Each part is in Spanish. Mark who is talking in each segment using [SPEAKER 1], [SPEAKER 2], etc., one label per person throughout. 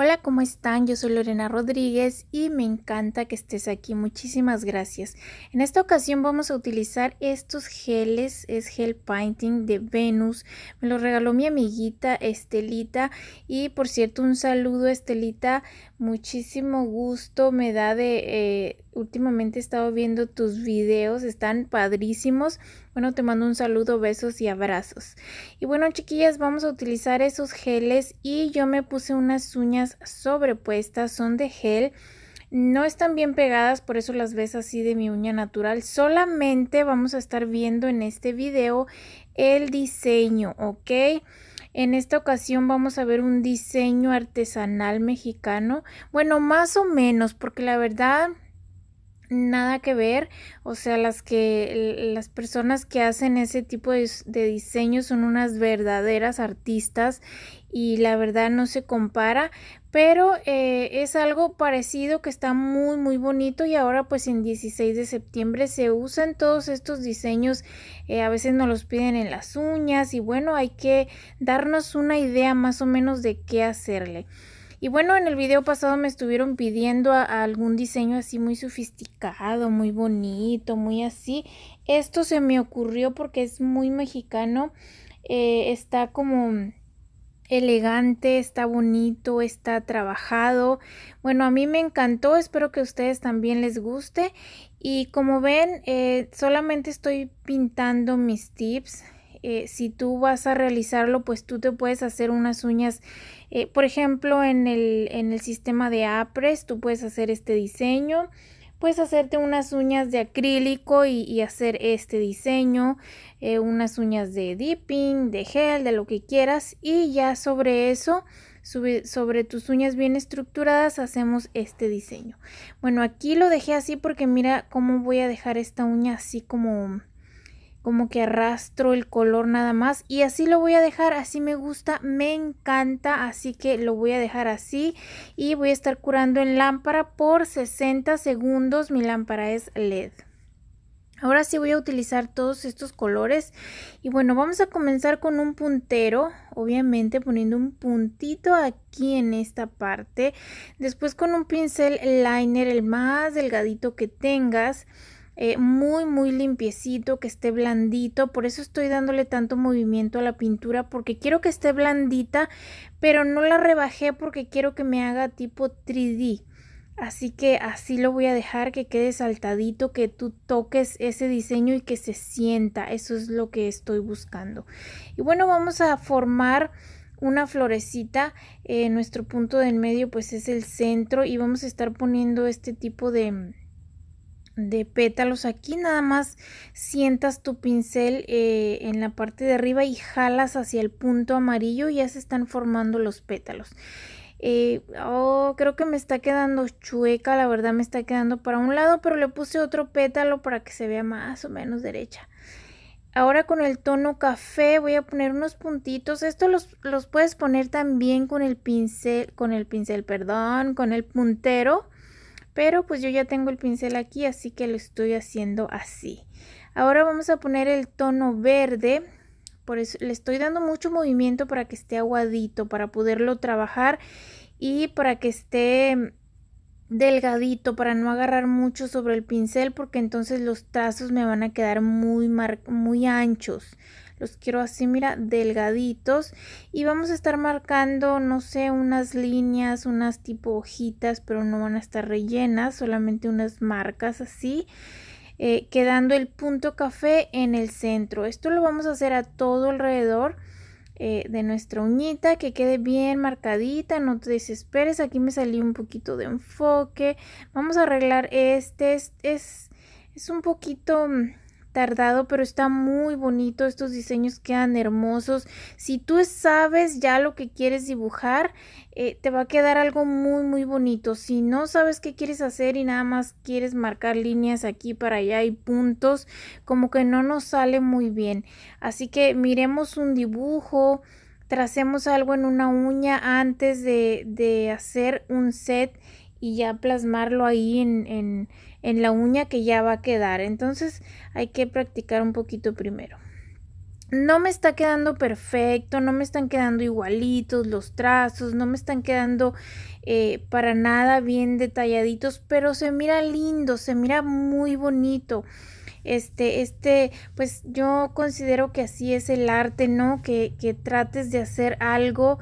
[SPEAKER 1] Hola, ¿cómo están? Yo soy Lorena Rodríguez y me encanta que estés aquí. Muchísimas gracias. En esta ocasión vamos a utilizar estos geles, es gel painting de Venus. Me lo regaló mi amiguita Estelita y por cierto un saludo Estelita, muchísimo gusto me da de... Eh, últimamente he estado viendo tus videos, están padrísimos. Bueno, te mando un saludo, besos y abrazos. Y bueno, chiquillas, vamos a utilizar esos geles y yo me puse unas uñas sobrepuestas, son de gel. No están bien pegadas, por eso las ves así de mi uña natural. Solamente vamos a estar viendo en este video el diseño, ¿ok? En esta ocasión vamos a ver un diseño artesanal mexicano. Bueno, más o menos, porque la verdad nada que ver, o sea, las que las personas que hacen ese tipo de, diseño diseños son unas verdaderas artistas y la verdad no se compara, pero eh, es algo parecido que está muy muy bonito y ahora pues en 16 de septiembre se usan todos estos diseños, eh, a veces nos los piden en las uñas y bueno, hay que darnos una idea más o menos de qué hacerle. Y bueno, en el video pasado me estuvieron pidiendo algún diseño así muy sofisticado, muy bonito, muy así. Esto se me ocurrió porque es muy mexicano. Eh, está como elegante, está bonito, está trabajado. Bueno, a mí me encantó, espero que a ustedes también les guste. Y como ven, eh, solamente estoy pintando mis tips eh, si tú vas a realizarlo, pues tú te puedes hacer unas uñas, eh, por ejemplo, en el, en el sistema de APRES, tú puedes hacer este diseño puedes hacerte unas uñas de acrílico y, hacer este diseño, eh, unas uñas de dipping, de gel, de lo que quieras y ya sobre eso, sobre tus uñas bien estructuradas, hacemos este diseño. Bueno, aquí lo dejé así porque mira cómo voy a dejar esta uña así como como que arrastro el color nada más y así lo voy a dejar, así me gusta, me encanta, así que lo voy a dejar así y voy a estar curando en lámpara por 60 segundos, mi lámpara es LED. Ahora sí voy a utilizar todos estos colores y bueno, vamos a comenzar con un puntero, obviamente poniendo un puntito aquí en esta parte. Después con un pincel liner, el más delgadito que tengas. Eh, muy muy limpiecito, que esté blandito, por eso estoy dándole tanto movimiento a la pintura porque quiero que esté blandita, pero no la rebajé porque quiero que me haga tipo 3D. Así que así lo voy a dejar que quede saltadito, que tú toques ese diseño y que se sienta. Eso es lo que estoy buscando. Y bueno, vamos a formar una florecita. Eh, nuestro punto en medio pues es el centro y vamos a estar poniendo este tipo de, de pétalos aquí nada más sientas tu pincel eh, en la parte de arriba y jalas hacia el punto amarillo y ya se están formando los pétalos eh, oh, creo que me está quedando chueca la verdad me está quedando para un lado pero le puse otro pétalo para que se vea más o menos derecha Ahora con el tono café voy a poner unos puntitos. Esto los, los puedes poner también con el pincel, con el pincel, perdón, con el puntero pero pues yo ya tengo el pincel aquí así que lo estoy haciendo así ahora vamos a poner el tono verde por eso le estoy dando mucho movimiento para que esté aguadito para poderlo trabajar y para que esté delgadito para no agarrar mucho sobre el pincel porque entonces los trazos me van a quedar muy, muy anchos los quiero así, mira, delgaditos y vamos a estar marcando, no sé, unas líneas, unas tipo hojitas, pero no van a estar rellenas, solamente unas marcas así. Eh, quedando el punto café en el centro. Esto lo vamos a hacer a todo alrededor eh, de nuestra uñita, que quede bien marcadita, no te desesperes, aquí me salió un poquito de enfoque. Vamos a arreglar este, es, es un poquito mm, tardado, pero está muy bonito. Estos diseños quedan hermosos. Si tú sabes ya lo que quieres dibujar, eh, te va a quedar algo muy, muy bonito. Si no sabes qué quieres hacer y nada más quieres marcar líneas aquí para allá y puntos, como que no nos sale muy bien. Así que miremos un dibujo. Tracemos algo en una uña antes de, de hacer un set y ya plasmarlo ahí en, la uña que ya va a quedar. Entonces hay que practicar un poquito primero no me está quedando perfecto, no me están quedando igualitos los trazos, no me están quedando eh, para nada bien detalladitos, pero se mira lindo, se mira muy bonito. Este, este, pues yo considero que así es el arte, ¿no? Que, que trates de hacer algo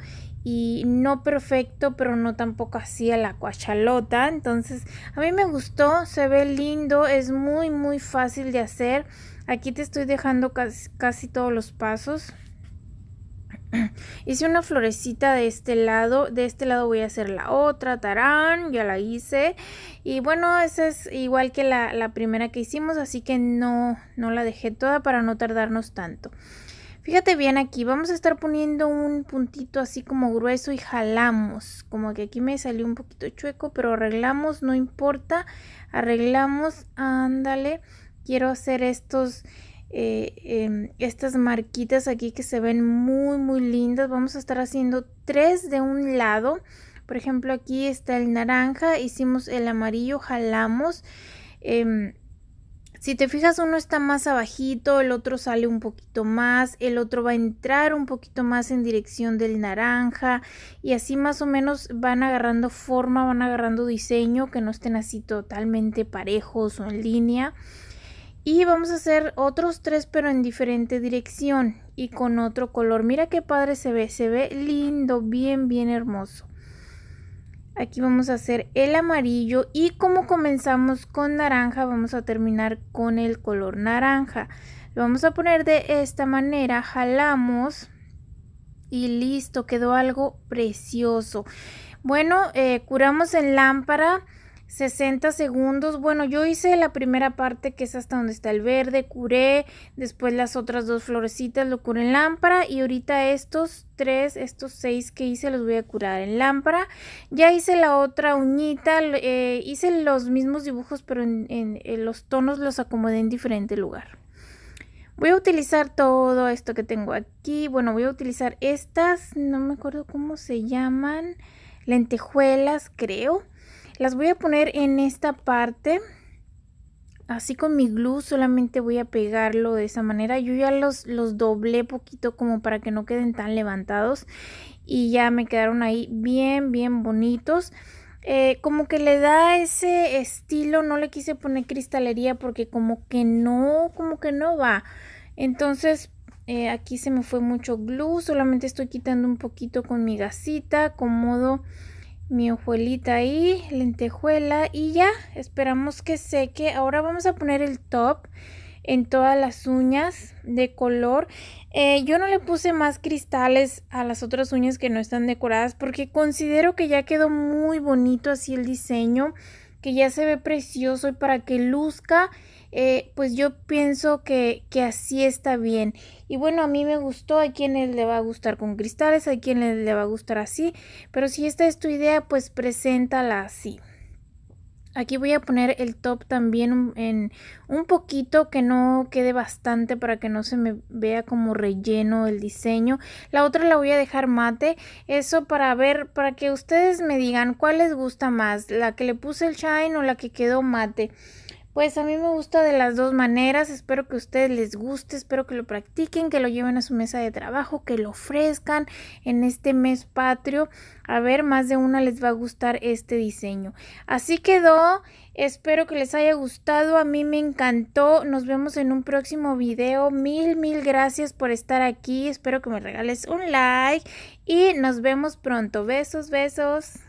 [SPEAKER 1] y no perfecto, pero no tampoco así a la cuachalota. Entonces, a mí me gustó, se ve lindo, es muy muy fácil de hacer. Aquí te estoy dejando casi, casi todos los pasos. Hice una florecita de este lado, de este lado voy a hacer la otra, tarán, ya la hice. Y bueno, esa es igual que la, primera que hicimos, así que no, no la dejé toda para no tardarnos tanto. Fíjate bien aquí, vamos a estar poniendo un puntito así como grueso y jalamos. Como que aquí me salió un poquito chueco, pero arreglamos, no importa. Arreglamos, ándale. Quiero hacer estos, eh, em, estas marquitas aquí que se ven muy, muy lindas. Vamos a estar haciendo tres de un lado. Por ejemplo, aquí está el naranja, hicimos el amarillo, jalamos. Em, si te fijas, uno está más abajito, el otro sale un poquito más, el otro va a entrar un poquito más en dirección del naranja y así más o menos van agarrando forma, van agarrando diseño, que no estén así totalmente parejos o en línea. Y vamos a hacer otros tres pero en diferente dirección y con otro color. Mira qué padre se ve, se ve lindo, bien, bien hermoso. Aquí vamos a hacer el amarillo y como comenzamos con naranja, vamos a terminar con el color naranja. Lo vamos a poner de esta manera, jalamos y listo, quedó algo precioso. Bueno, eh, curamos en lámpara 60 segundos. Bueno, yo hice la primera parte que es hasta donde está el verde, curé, después las otras dos florecitas lo curé en lámpara y ahorita estos tres, estos seis que hice los voy a curar en lámpara. Ya hice la otra uñita, eh, hice los mismos dibujos pero en, en los tonos los acomodé en diferente lugar. Voy a utilizar todo esto que tengo aquí. Bueno, voy a utilizar estas, no me acuerdo cómo se llaman, lentejuelas creo. Las voy a poner en esta parte. Así con mi glue solamente voy a pegarlo de esa manera. Yo ya los, los doblé poquito como para que no queden tan levantados. Y ya me quedaron ahí bien, bien bonitos. Eh, como que le da ese estilo, no le quise poner cristalería porque como que no, como que no va. Entonces eh, aquí se me fue mucho glue, solamente estoy quitando un poquito con mi gasita, con modo mi hojuelita ahí, lentejuela y ya, esperamos que seque. Ahora vamos a poner el top en todas las uñas de color. Eh, yo no le puse más cristales a las otras uñas que no están decoradas porque considero que ya quedó muy bonito así el diseño, que ya se ve precioso y para que luzca eh, pues yo pienso que, así está bien. Y bueno, a mí me gustó, a quienes le va a gustar con cristales, a quienes le va a gustar así, pero si esta es tu idea, pues preséntala así. Aquí voy a poner el top también en un poquito que no quede bastante para que no se me vea como relleno el diseño. La otra la voy a dejar mate. Eso para ver, para que ustedes me digan cuál les gusta más, la que le puse el shine o la que quedó mate. Pues a mí me gusta de las dos maneras, espero que a ustedes les guste, espero que lo practiquen, que lo lleven a su mesa de trabajo, que lo ofrezcan en este mes patrio. A ver, más de una les va a gustar este diseño. Así quedó, espero que les haya gustado, a mí me encantó. Nos vemos en un próximo video. Mil, mil gracias por estar aquí, espero que me regales un like y nos vemos pronto. Besos, besos.